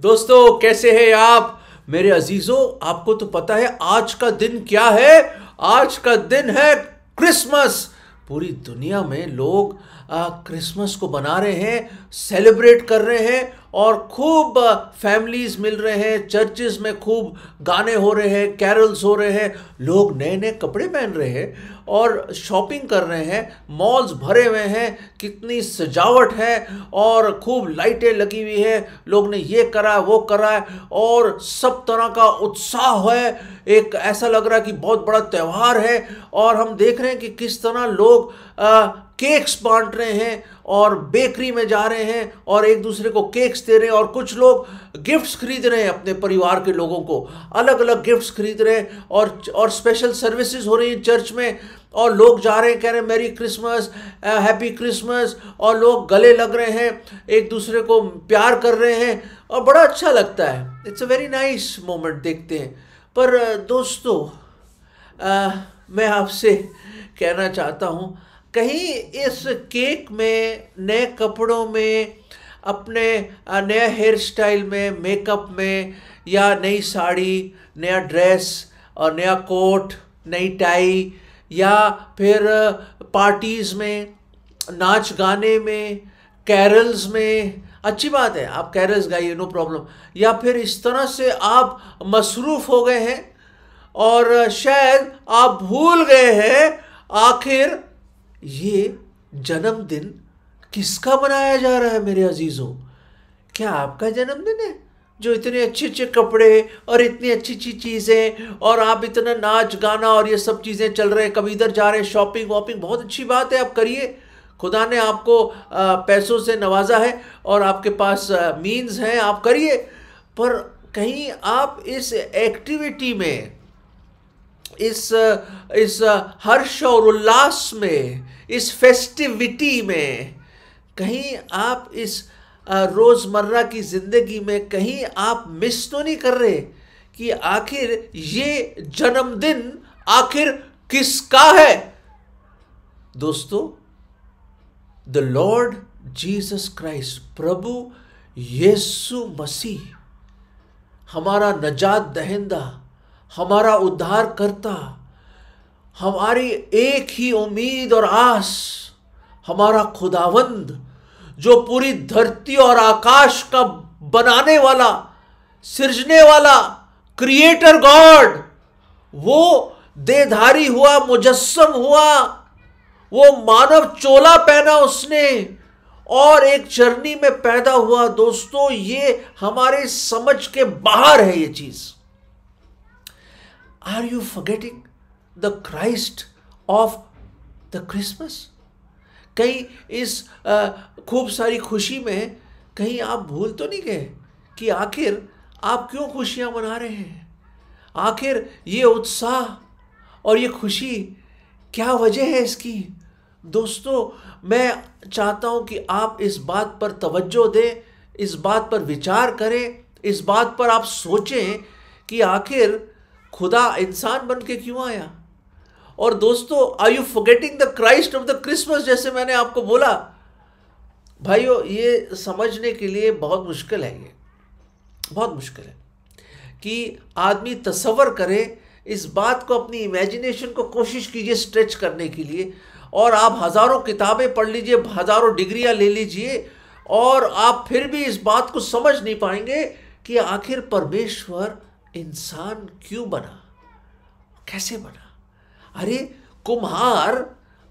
दोस्तों कैसे हैं आप मेरे अजीजों आपको तो पता है आज का दिन क्या है आज का दिन है क्रिसमस पूरी दुनिया में लोग क्रिसमस को बना रहे हैं सेलिब्रेट कर रहे हैं और खूब फैमिलीज मिल रहे हैं चर्चेज में खूब गाने हो रहे हैं कैरल्स हो रहे हैं लोग नए नए कपड़े पहन रहे हैं और शॉपिंग कर रहे हैं मॉल्स भरे हुए हैं कितनी सजावट है और खूब लाइटें लगी हुई है लोग ने ये करा वो करा है और सब तरह का उत्साह है एक ऐसा लग रहा है कि बहुत बड़ा त्यौहार है और हम देख रहे हैं कि किस तरह लोग आ, केक्स बांट रहे हैं और बेकरी में जा रहे हैं और एक दूसरे को केक्स दे रहे हैं और कुछ लोग गिफ्ट्स खरीद रहे हैं अपने परिवार के लोगों को अलग अलग गिफ्ट्स खरीद रहे हैं और और स्पेशल सर्विसेज हो रही हैं चर्च में और लोग जा रहे हैं कह रहे हैं मेरी क्रिसमस हैप्पी क्रिसमस और लोग गले लग रहे हैं एक दूसरे को प्यार कर रहे हैं और बड़ा अच्छा लगता है it's a very nice moment देखते हैं पर दोस्तों आ, मैं आपसे कहना चाहता हूँ कहीं इस केक में नए कपड़ों में अपने नए हेयर स्टाइल में मेकअप में या नई साड़ी नया ड्रेस और नया कोट नई टाई या फिर पार्टीज़ में नाच गाने में कैरल्स में अच्छी बात है आप कैरल्स गाइए नो प्रॉब्लम या फिर इस तरह से आप मसरूफ़ हो गए हैं और शायद आप भूल गए हैं आखिर ये जन्मदिन किसका मनाया जा रहा है मेरे अजीज़ों क्या आपका जन्मदिन है जो इतने अच्छे अच्छे कपड़े और इतनी अच्छी अच्छी चीज़ें और आप इतना नाच गाना और ये सब चीज़ें चल रहे हैं कभी इधर जा रहे हैं शॉपिंग वॉपिंग बहुत अच्छी बात है आप करिए खुदा ने आपको पैसों से नवाजा है और आपके पास मीन्स हैं आप करिए पर कहीं आप इस एक्टिविटी में इस इस हर्ष और उल्लास में इस फेस्टिविटी में कहीं आप इस रोज़मर्रा की ज़िंदगी में कहीं आप मिस तो नहीं कर रहे कि आखिर ये जन्मदिन आखिर किसका है दोस्तों द लॉर्ड जीसस क्राइस्ट प्रभु यीशु मसीह हमारा नजात दहिंदा हमारा उद्धार करता हमारी एक ही उम्मीद और आस हमारा खुदावंद जो पूरी धरती और आकाश का बनाने वाला सृजने वाला क्रिएटर गॉड वो देधारी हुआ मुजस्म हुआ वो मानव चोला पहना उसने और एक चरनी में पैदा हुआ दोस्तों ये हमारे समझ के बाहर है ये चीज are you forgetting the Christ of the Christmas कहीं इस खूब सारी खुशी में कहीं आप भूल तो नहीं गए कि आखिर आप क्यों खुशियाँ मना रहे हैं आखिर ये उत्साह और ये खुशी क्या वजह है इसकी दोस्तों मैं चाहता हूँ कि आप इस बात पर तवज्जो दें इस बात पर विचार करें इस बात पर आप सोचें कि आखिर खुदा इंसान बन के क्यों आया और दोस्तों are you forgetting the Christ of the Christmas जैसे मैंने आपको बोला भाइयों ये समझने के लिए बहुत मुश्किल है ये बहुत मुश्किल है कि आदमी तस्वर करे इस बात को अपनी इमेजिनेशन को कोशिश कीजिए स्ट्रेच करने के लिए और आप हज़ारों किताबें पढ़ लीजिए हज़ारों डिग्रियां ले लीजिए और आप फिर भी इस बात को समझ नहीं पाएंगे कि आखिर परमेश्वर इंसान क्यों बना कैसे बना अरे कुम्हार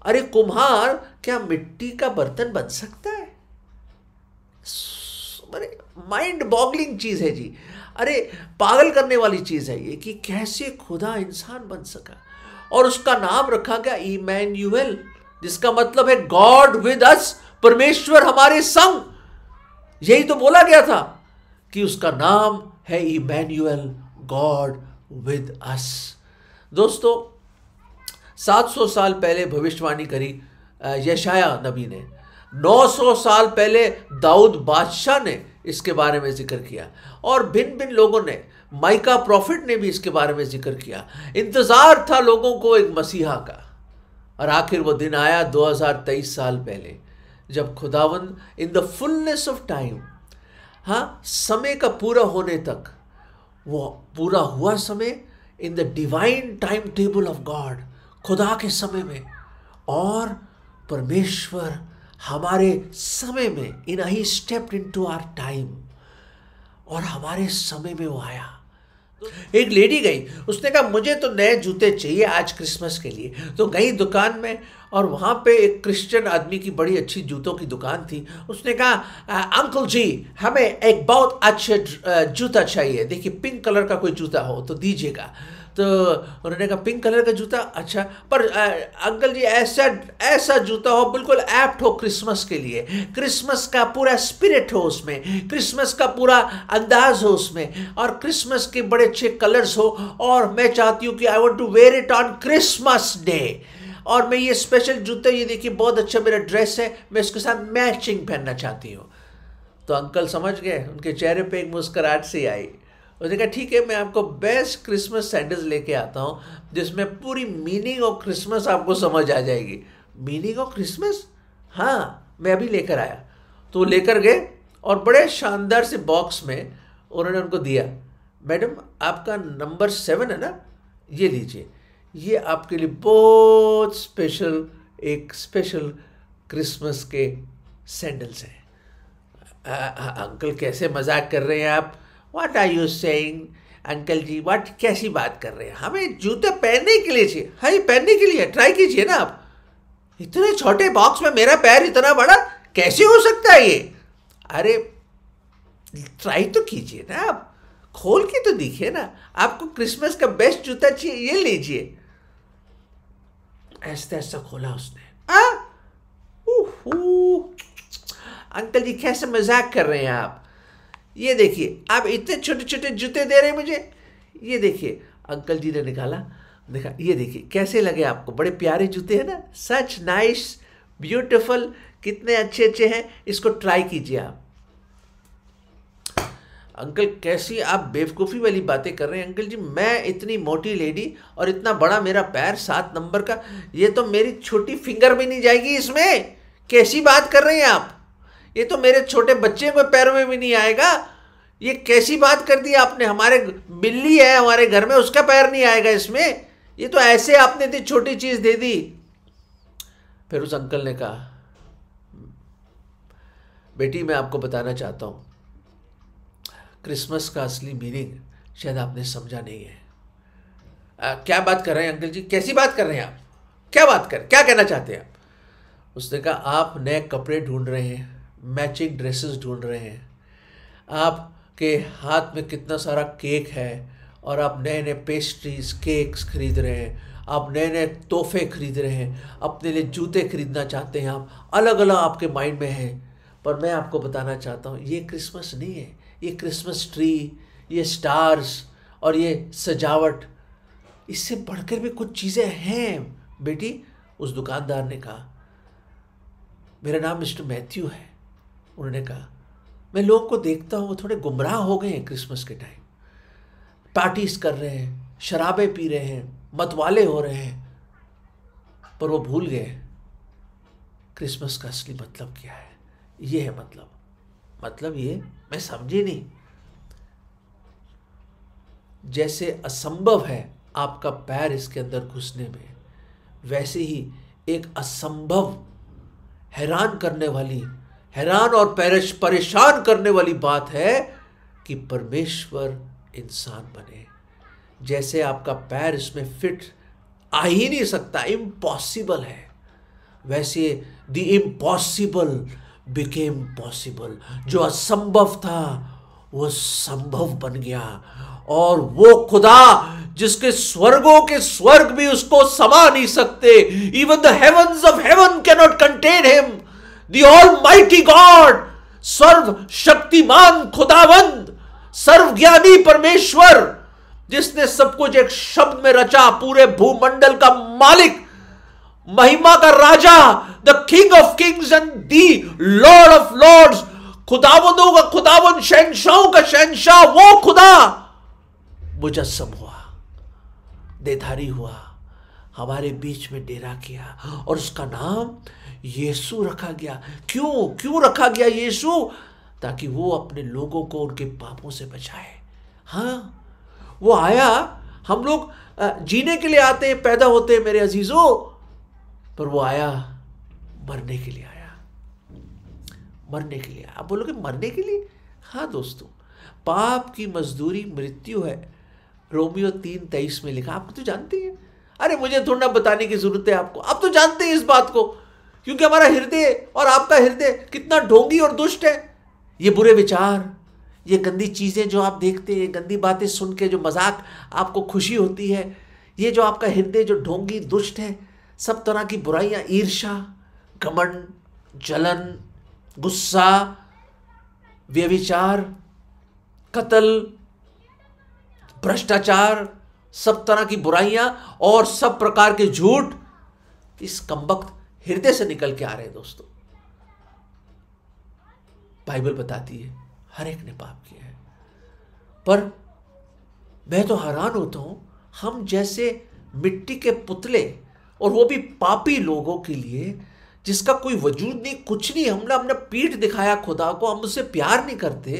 अरे कुम्हार क्या मिट्टी का बर्तन बन सकता है अरे माइंड बॉगलिंग चीज़ है जी अरे पागल करने वाली चीज़ है ये कि कैसे खुदा इंसान बन सका और उसका नाम रखा गया इमैन्युअल जिसका मतलब है गॉड विद अस परमेश्वर हमारे संग यही तो बोला गया था कि उसका नाम है इमैन्युअल गॉड विद अस दोस्तों 700 साल पहले भविष्यवाणी करी यशाया नबी ने 900 साल पहले दाऊद बादशाह ने इसके बारे में जिक्र किया और भिन्न भिन्न लोगों ने माइका प्रॉफिट ने भी इसके बारे में जिक्र किया इंतज़ार था लोगों को एक मसीहा का और आखिर वो दिन आया 2023 साल पहले जब खुदावन in the fullness of time हाँ समय का पूरा होने तक वो पूरा हुआ समय in the divine time table of God खुदा के समय में और परमेश्वर हमारे समय में इन he step into our time और हमारे समय में वो आया एक लेडी गई उसने कहा मुझे तो नए जूते चाहिए आज क्रिसमस के लिए तो गई दुकान में और वहाँ पे एक क्रिश्चियन आदमी की बड़ी अच्छी जूतों की दुकान थी उसने कहा अंकल जी हमें एक बहुत अच्छे जूता चाहिए देखिए पिंक कलर का कोई जूता हो तो दीजिएगा तो उन्होंने कहा पिंक कलर का जूता अच्छा पर आ, अंकल जी ऐसा ऐसा जूता हो बिल्कुल एप्ट हो क्रिसमस के लिए क्रिसमस का पूरा स्पिरिट हो उसमें क्रिसमस का पूरा अंदाज हो उसमें और क्रिसमस के बड़े अच्छे कलर्स हो और मैं चाहती हूँ कि I want to wear it on Christmas day और मैं ये स्पेशल जूते ये देखिए बहुत अच्छा मेरा ड्रेस है मैं इसके साथ मैचिंग पहनना चाहती हूँ तो अंकल समझ गए उनके चेहरे पे एक मुस्कुराहट सी आई उसने कहा ठीक है मैं आपको बेस्ट क्रिसमस सैंडल्स लेके आता हूँ जिसमें पूरी मीनिंग ऑफ क्रिसमस आपको समझ आ जाएगी मीनिंग ऑफ क्रिसमस हाँ मैं अभी लेकर आया तो लेकर गए और बड़े शानदार से बॉक्स में उन्होंने उनको दिया मैडम आपका नंबर सेवन है ना ये लीजिए ये आपके लिए बहुत स्पेशल एक स्पेशल क्रिसमस के सैंडल्स हैं अंकल कैसे मजाक कर रहे हैं आप what are you saying uncle ji what कैसी बात कर रहे हैं हमें जूते पहनने के लिए चाहिए हाँ ये पहनने के लिए ट्राई कीजिए ना आप इतने छोटे बॉक्स में मेरा पैर इतना बड़ा कैसे हो सकता है ये अरे ट्राई तो कीजिए ना आप खोल के तो दिखिए ना आपको क्रिसमस का बेस्ट जूता चाहिए ये लीजिए ऐसा ऐसा खोला उसने आ? अंकल जी कैसे मजाक कर रहे हैं आप ये देखिए आप इतने छोटे छोटे जूते दे रहे मुझे ये देखिए अंकल जी ने निकाला देखा ये देखिए कैसे लगे आपको बड़े प्यारे जूते हैं ना सच नाइस ब्यूटिफुल कितने अच्छे अच्छे हैं इसको ट्राई कीजिए आप अंकल कैसी आप बेवकूफ़ी वाली बातें कर रहे हैं अंकल जी मैं इतनी मोटी लेडी और इतना बड़ा मेरा पैर सात नंबर का ये तो मेरी छोटी फिंगर भी नहीं जाएगी इसमें कैसी बात कर रहे हैं आप ये तो मेरे छोटे बच्चे को पैरों में भी नहीं आएगा ये कैसी बात कर दी आपने हमारे बिल्ली है हमारे घर में उसका पैर नहीं आएगा इसमें ये तो ऐसे आपने इतनी छोटी चीज़ दे दी फिर उस अंकल ने कहा बेटी मैं आपको बताना चाहता हूं क्रिसमस का असली मीनिंग शायद आपने समझा नहीं है आ, क्या बात कर रहे हैं अंकल जी कैसी बात कर रहे हैं आप क्या बात कर क्या कहना चाहते हैं आप उसने कहा आप नए कपड़े ढूंढ रहे हैं मैचिंग ड्रेसेस ढूंढ रहे हैं आपके हाथ में कितना सारा केक है और आप नए नए पेस्ट्रीज केक्स खरीद रहे हैं आप नए नए तोहफे खरीद रहे हैं अपने लिए जूते खरीदना चाहते हैं आप अलग अलग आपके माइंड में हैं पर मैं आपको बताना चाहता हूँ ये क्रिसमस नहीं है ये क्रिसमस ट्री ये स्टार्स और ये सजावट इससे बढ़कर भी कुछ चीज़ें हैं बेटी उस दुकानदार ने कहा मेरा नाम मिस्टर मैथ्यू है उन्होंने कहा मैं लोग को देखता हूँ वो थोड़े गुमराह हो गए हैं क्रिसमस के टाइम पार्टीज कर रहे हैं शराबे पी रहे हैं मतवाले हो रहे हैं पर वो भूल गए क्रिसमस का असली मतलब क्या है ये है मतलब मतलब ये मैं समझी नहीं जैसे असंभव है आपका पैर इसके अंदर घुसने में वैसे ही एक असंभव हैरान करने वाली हैरान और परेशान करने वाली बात है कि परमेश्वर इंसान बने जैसे आपका पैर इसमें फिट आ ही नहीं सकता इम्पॉसिबल है वैसे द इम्पॉसिबल बिकेम पॉसिबल जो असंभव था वो संभव बन गया और वो खुदा जिसके स्वर्गों के स्वर्ग भी उसको समा नहीं सकते even the heavens of heaven can not contain him the सर्व शक्तिमान खुदावंद सर्वज्ञानी परमेश्वर जिसने सब कुछ एक शब्द में रचा पूरे भूमंडल का मालिक महिमा का राजा the king of kings and the lord of lords खुदावंदों का खुदावन शहनशाहों का शहनशाह वो खुदा मुजस्सम हुआ देधारी हुआ हमारे बीच में डेरा किया और उसका नाम यीशु रखा गया क्यों क्यों रखा गया यीशु ताकि वो अपने लोगों को उनके पापों से बचाए हाँ वो आया हम लोग जीने के लिए आते हैं पैदा होते हैं मेरे अजीजों पर वो आया मरने के लिए आया मरने के लिए आप बोलोगे मरने के लिए हाँ दोस्तों पाप की मजदूरी मृत्यु है रोमियो तीन तेईस में लिखा आप तो जानते हैं अरे मुझे थोड़ा बताने की जरूरत है आपको आप तो जानते हैं इस बात को क्योंकि हमारा हृदय और आपका हृदय कितना ढोंगी और दुष्ट है ये बुरे विचार ये गंदी चीज़ें जो आप देखते हैं गंदी बातें सुन के जो मजाक आपको खुशी होती है ये जो आपका हृदय जो ढोंगी दुष्ट है सब तरह की बुराइयाँ ईर्षा घमंड जलन गुस्सा व्यविचार कत्ल भ्रष्टाचार सब तरह की बुराइयां और सब प्रकार के झूठ इस कमबख्त हृदय से निकल के आ रहे हैं दोस्तों बाइबल बताती है हर एक ने पाप किया है पर मैं तो हैरान होता हूं हम जैसे मिट्टी के पुतले और वो भी पापी लोगों के लिए जिसका कोई वजूद नहीं कुछ नहीं हमने अपना पीठ दिखाया खुदा को हम उससे प्यार नहीं करते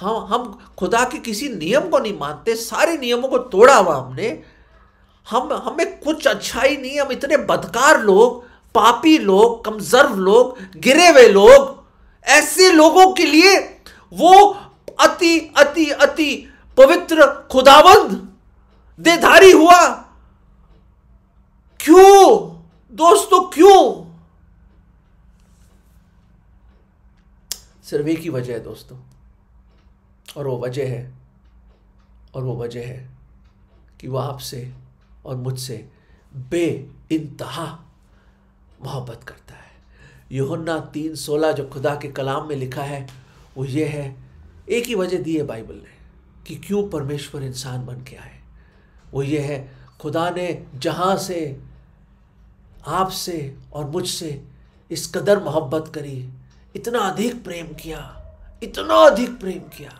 हम हम खुदा के किसी नियम को नहीं मानते सारे नियमों को तोड़ा हुआ हमने हम हमें कुछ अच्छा ही नहीं हम इतने बदकार लोग पापी लोग कमजर्व लोग गिरे हुए लोग ऐसे लोगों के लिए वो अति अति अति पवित्र खुदाबंद देधारी हुआ क्यों दोस्तों क्यों सिर्फ एक ही वजह है दोस्तों और वो वजह है और वो वजह है कि वह आपसे और मुझसे बे इंतहा मोहब्बत करता है योहन्ना तीन सोलह जो खुदा के कलाम में लिखा है वो ये है एक ही वजह दी है बाइबल ने कि क्यों परमेश्वर इंसान बन के आए वो ये है खुदा ने जहाँ से आपसे और मुझसे इस कदर मोहब्बत करी इतना अधिक प्रेम किया इतना अधिक प्रेम किया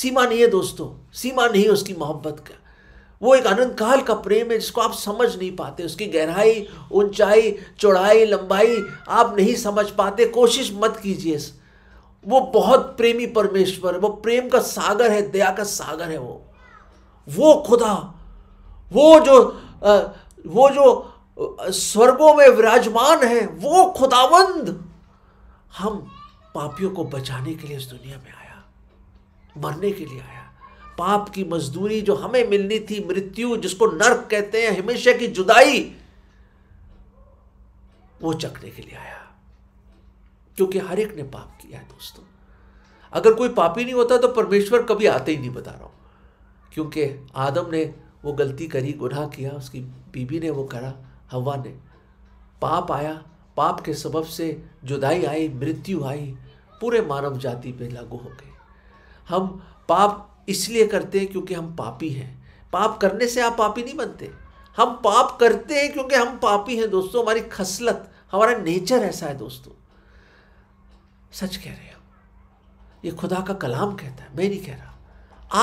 सीमा नहीं है दोस्तों सीमा नहीं है उसकी मोहब्बत का वो एक अनंत काल का प्रेम है जिसको आप समझ नहीं पाते उसकी गहराई ऊंचाई चौड़ाई लंबाई आप नहीं समझ पाते कोशिश मत कीजिए वो बहुत प्रेमी परमेश्वर है वो प्रेम का सागर है दया का सागर है वो वो खुदा वो जो वो जो स्वर्गों में विराजमान है वो खुदावंद हम पापियों को बचाने के लिए इस दुनिया में आए मरने के लिए आया पाप की मजदूरी जो हमें मिलनी थी मृत्यु जिसको नर्क कहते हैं हमेशा की जुदाई वो चखने के लिए आया क्योंकि हर एक ने पाप किया है दोस्तों अगर कोई पापी नहीं होता तो परमेश्वर कभी आते ही नहीं बता रहा हूं क्योंकि आदम ने वो गलती करी गुनाह किया उसकी बीबी ने वो करा हवा ने पाप आया पाप के सबब से जुदाई आई मृत्यु आई पूरे मानव जाति पे लागू हो गई हम पाप इसलिए करते हैं क्योंकि हम पापी हैं पाप करने से आप पापी नहीं बनते हम पाप करते हैं क्योंकि हम पापी हैं दोस्तों हमारी खसलत हमारा नेचर ऐसा है दोस्तों सच कह रहे हो ये खुदा का कलाम कहता है मैं नहीं कह रहा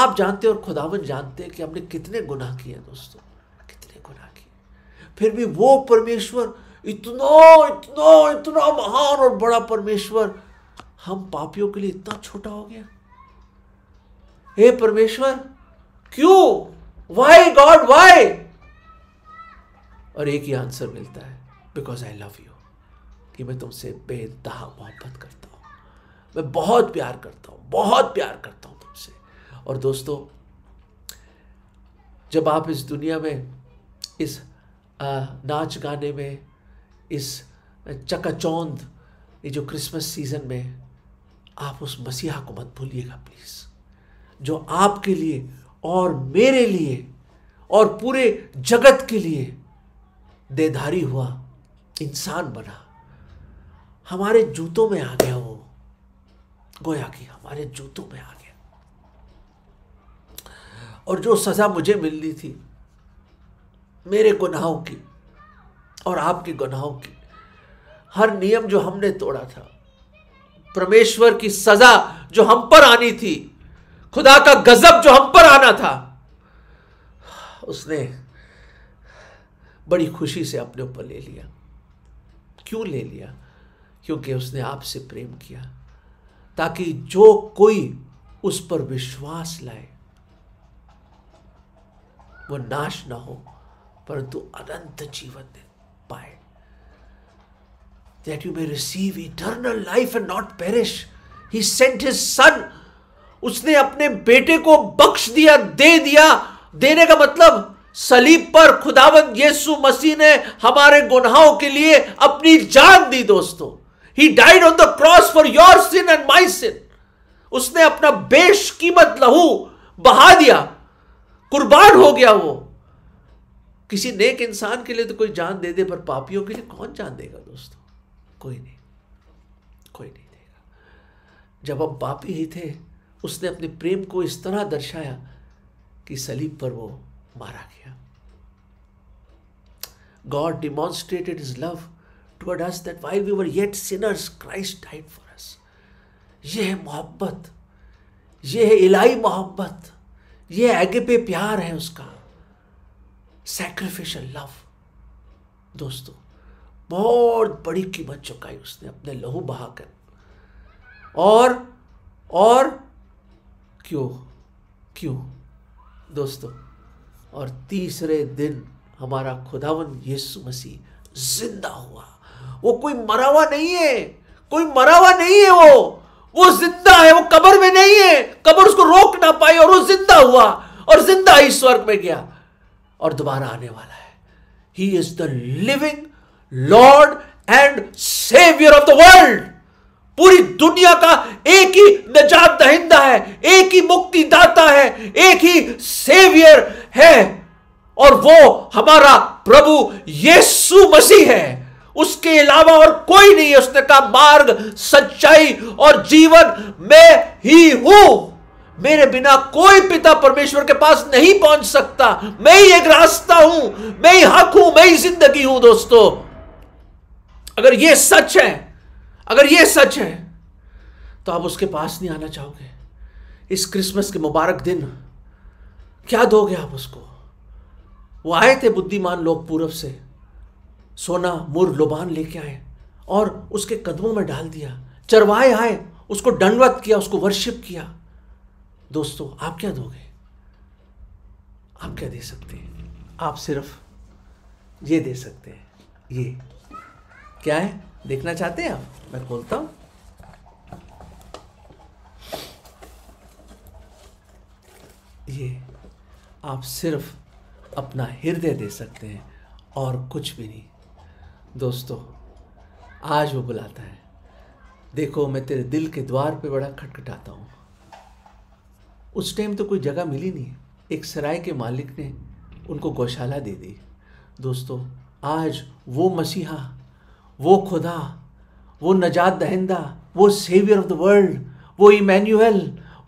आप जानते और खुदावन जानते हैं कि हमने कितने गुनाह किए हैं दोस्तों कितने गुनाह किए फिर भी वो परमेश्वर इतना इतना इतना महान और बड़ा परमेश्वर हम पापियों के लिए इतना छोटा हो गया हे परमेश्वर क्यों वाई गॉड वाई और एक ही आंसर मिलता है बिकॉज आई लव यू कि मैं तुमसे बेदहा मोहब्बत करता हूँ मैं बहुत प्यार करता हूँ बहुत प्यार करता हूँ तुमसे और दोस्तों जब आप इस दुनिया में इस आ, नाच गाने में इस चकाचौंध ये जो क्रिसमस सीज़न में आप उस मसीहा को मत भूलिएगा प्लीज़ जो आपके लिए और मेरे लिए और पूरे जगत के लिए देधारी हुआ इंसान बना हमारे जूतों में आ गया वो गोया कि हमारे जूतों में आ गया और जो सजा मुझे मिलनी थी मेरे गुनाहों की और आपके गुनाहों की हर नियम जो हमने तोड़ा था परमेश्वर की सजा जो हम पर आनी थी खुदा का गजब जो हम पर आना था उसने बड़ी खुशी से अपने ऊपर ले लिया क्यों ले लिया क्योंकि उसने आपसे प्रेम किया ताकि जो कोई उस पर विश्वास लाए वो नाश ना हो परंतु अनंत जीवन दे पाए that you may receive eternal life and not perish he sent his son उसने अपने बेटे को बख्श दिया दे दिया देने का मतलब सलीब पर खुदावन यीशु मसीह ने हमारे गुनाहों के लिए अपनी जान दी दोस्तों he died on the cross for your sin and my sin उसने अपना बेश कीमत लहू बहा दिया कुर्बान हो गया वो किसी नेक इंसान के लिए तो कोई जान दे दे पर पापियों के लिए कौन जान देगा दोस्तों कोई नहीं कोई नहीं देगा जब हम पापी ही थे उसने अपने प्रेम को इस तरह दर्शाया कि सलीब पर वो मारा गया God demonstrated his love toward us that while we were yet sinners Christ died for us ये है मोहब्बत ये है इलाई मोहब्बत ये आगे पे प्यार है उसका सेक्रीफिशल लव दोस्तों बहुत बड़ी कीमत चुकाई उसने अपने लहू बहाकर और और क्यों क्यों दोस्तों और तीसरे दिन हमारा खुदावन यीशु मसीह जिंदा हुआ वो कोई मरा हुआ नहीं है कोई मरा हुआ नहीं है वो वो जिंदा है वो कबर में नहीं है कबर उसको रोक ना पाई और वो जिंदा हुआ और जिंदा ही स्वर्ग में गया और दोबारा आने वाला है he is the living lord and saviour of the world पूरी दुनिया का एक ही नजात दहिंदा है एक ही मुक्तिदाता है एक ही सेवियर है और वो हमारा प्रभु यीशु मसीह है उसके अलावा और कोई नहीं है उसने कहा मार्ग सच्चाई और जीवन मैं ही हूं मेरे बिना कोई पिता परमेश्वर के पास नहीं पहुंच सकता मैं ही एक रास्ता हूं मैं ही हक हूं मैं ही जिंदगी हूं दोस्तों अगर ये सच है अगर ये सच है तो आप उसके पास नहीं आना चाहोगे इस क्रिसमस के मुबारक दिन क्या दोगे आप उसको वो आए थे बुद्धिमान लोग पूर्व से सोना मुर लोबान लेके आए और उसके कदमों में डाल दिया चरवाए आए उसको दंडवत किया उसको वर्शिप किया दोस्तों आप क्या दोगे आप क्या दे सकते हैं आप सिर्फ ये दे सकते हैं ये क्या है देखना चाहते हैं आप मैं खोलता हूँ ये आप सिर्फ अपना हृदय दे सकते हैं और कुछ भी नहीं दोस्तों आज वो बुलाता है देखो मैं तेरे दिल के द्वार पे बड़ा खटखटाता हूँ उस टाइम तो कोई जगह मिली नहीं एक सराय के मालिक ने उनको गौशाला दे दी दोस्तों आज वो मसीहा वो खुदा वो नजात दहिंदा वो सेवियर ऑफ द वर्ल्ड वो इमैन्यूअल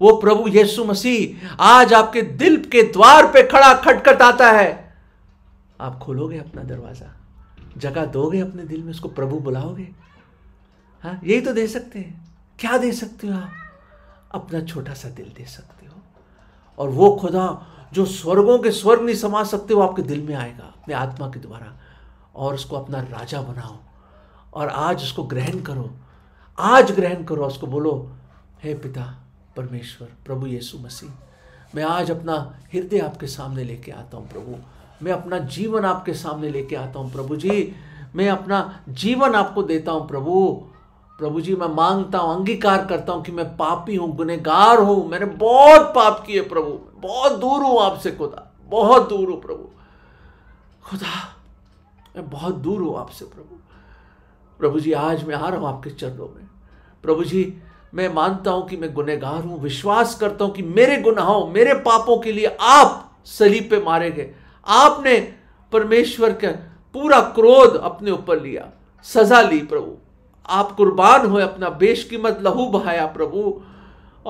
वो प्रभु यीशु मसीह आज आपके दिल के द्वार पे खड़ा खटखटाता है आप खोलोगे अपना दरवाज़ा जगह दोगे अपने दिल में उसको प्रभु बुलाओगे हाँ यही तो दे सकते हैं क्या दे सकते हो आप अपना छोटा सा दिल दे सकते हो और वो खुदा जो स्वर्गों के स्वर्ग नहीं समा सकते वो आपके दिल में आएगा अपने आत्मा के द्वारा और उसको अपना राजा बनाओ और आज उसको ग्रहण करो आज ग्रहण करो उसको बोलो हे पिता परमेश्वर प्रभु यीशु मसीह मैं आज अपना हृदय आपके सामने लेके आता हूँ प्रभु मैं अपना जीवन आपके सामने लेके आता हूँ प्रभु जी मैं अपना जीवन आपको देता हूँ प्रभु प्रभु जी मैं मांगता हूँ अंगीकार करता हूँ कि मैं पापी हूँ गुनेगार हूँ मैंने बहुत पाप किए प्रभु बहुत दूर हूँ आपसे खुदा बहुत दूर हूँ प्रभु खुदा मैं बहुत दूर हूँ आपसे प्रभु प्रभु जी आज मैं आ रहा हूँ आपके चरणों में प्रभु जी मैं मानता हूं कि मैं गुनहगार हूं विश्वास करता हूं कि मेरे गुनाहों मेरे पापों के लिए आप सलीब पे मारे गए आपने परमेश्वर का पूरा क्रोध अपने ऊपर लिया सजा ली प्रभु आप कुर्बान हुए अपना बेशकीमत लहू बहाया प्रभु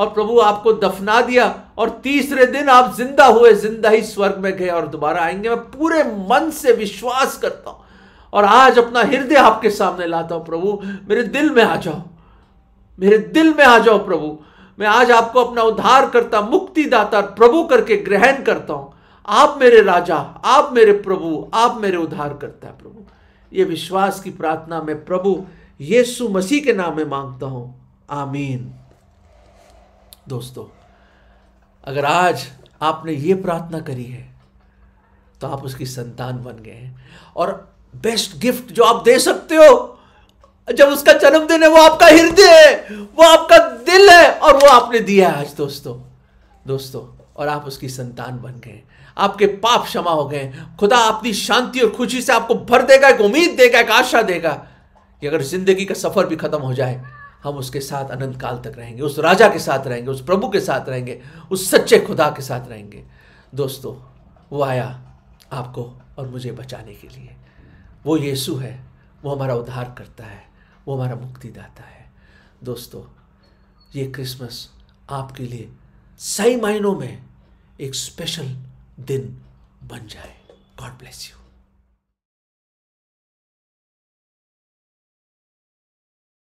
और प्रभु आपको दफना दिया और तीसरे दिन आप जिंदा हुए जिंदा ही स्वर्ग में गए और दोबारा आएंगे मैं पूरे मन से विश्वास करता हूं और आज अपना हृदय आपके सामने लाता हूं प्रभु मेरे दिल में आ जाओ मेरे दिल में आ जाओ प्रभु मैं आज आपको अपना उद्धार करता मुक्तिदाता प्रभु करके ग्रहण करता हूं आप मेरे राजा आप मेरे प्रभु आप मेरे उद्धार करता है प्रभु ये विश्वास की प्रार्थना मैं प्रभु यीशु मसीह के नाम में मांगता हूं आमीन दोस्तों अगर आज आपने ये प्रार्थना करी है तो आप उसकी संतान बन गए हैं और बेस्ट गिफ्ट जो आप दे सकते हो जब उसका जन्मदिन है वो आपका हृदय है वो आपका दिल है और वो आपने दिया है आज दोस्तों दोस्तों और आप उसकी संतान बन गए आपके पाप क्षमा हो गए खुदा अपनी शांति और खुशी से आपको भर देगा एक उम्मीद देगा एक आशा देगा कि अगर जिंदगी का सफर भी खत्म हो जाए हम उसके साथ अनंत काल तक रहेंगे उस राजा के साथ रहेंगे उस प्रभु के साथ रहेंगे उस सच्चे खुदा के साथ रहेंगे दोस्तों वो आया आपको और मुझे बचाने के लिए वो यीशु है वो हमारा उद्धार करता है वो हमारा मुक्ति दाता है दोस्तों ये क्रिसमस आपके लिए सही मायनों में एक स्पेशल दिन बन जाए गॉड ब्लेस यू